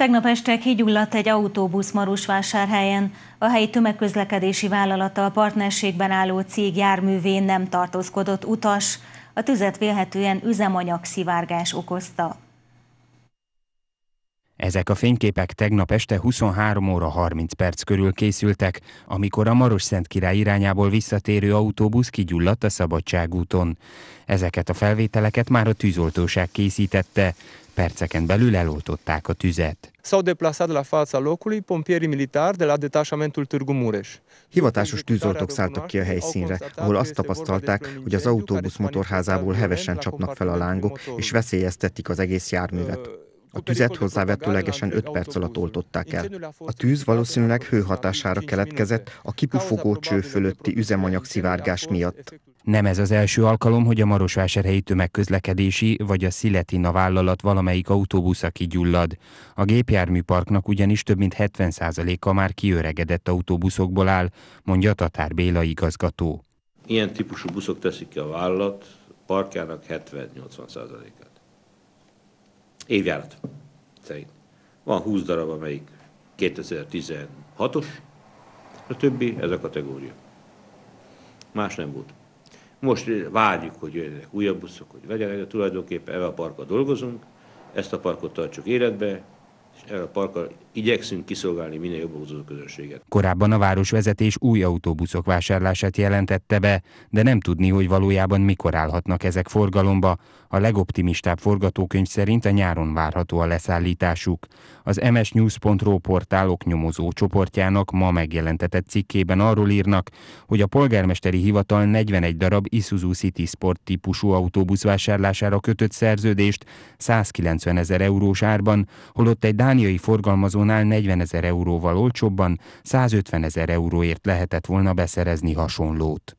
Tegnap este kigyulladt egy autóbusz Marosvásárhelyen. A helyi tömegközlekedési vállalattal partnerségben álló cég járművén nem tartózkodott utas. A tüzet vélhetően üzemanyag szivárgás okozta. Ezek a fényképek tegnap este 23 óra 30 perc körül készültek, amikor a Maros Szent Király irányából visszatérő autóbusz kigyulladt a Szabadságúton. Ezeket a felvételeket már a tűzoltóság készítette. Perceken belül eloltották a tüzet. S-au deplasat la fața locului pompieri militari de la detașamentul Târgu Mureș. Hivatásos tűzoltók szálltak ki a helyszínre, ahol azt tapasztalták, hogy az autóbusz motorházából hevesen csapnak fel a lángok, és veszélyeztetik az egész járművet. A tüzet hozzávetőlegesen 5 perc alatt oltották el. A tűz valószínűleg hőhatására keletkezett a kipufogó cső fölötti üzemanyag szivárgás miatt. Nem ez az első alkalom, hogy a Marosvásárhelyi tömegközlekedési vagy a Sziletina vállalat valamelyik autóbusza kigyullad. A gépjárműparknak ugyanis több mint 70%-a már kiöregedett autóbuszokból áll, mondja Tatár Béla igazgató. Ilyen típusú buszok teszik ki a vállalat parkjának 70-80%-át. Évjárat szerint. Van 20 darab, amelyik 2016-os, a többi ez a kategória. Más nem volt. Most várjuk, hogy jöjjenek újabb buszok, hogy vegyenek, de tulajdonképpen ebben a parkban dolgozunk, ezt a parkot tartsuk életbe, parkkal igyekszünk kiszolgálni minél jobb hozózó közönséget. Korábban a városvezetés új autóbuszok vásárlását jelentette be, de nem tudni, hogy valójában mikor állhatnak ezek forgalomba. A legoptimistább forgatókönyv szerint a nyáron várható a leszállításuk. Az msnews.ro portálok nyomozó csoportjának ma megjelentetett cikkében arról írnak, hogy a polgármesteri hivatal 41 darab Isuzu City Sport típusú autóbusz vásárlására kötött szerződést 190 ezer eurós árban, holott egy dániai forgalmazónál 40 ezer euróval olcsóbban 150 ezer euróért lehetett volna beszerezni hasonlót.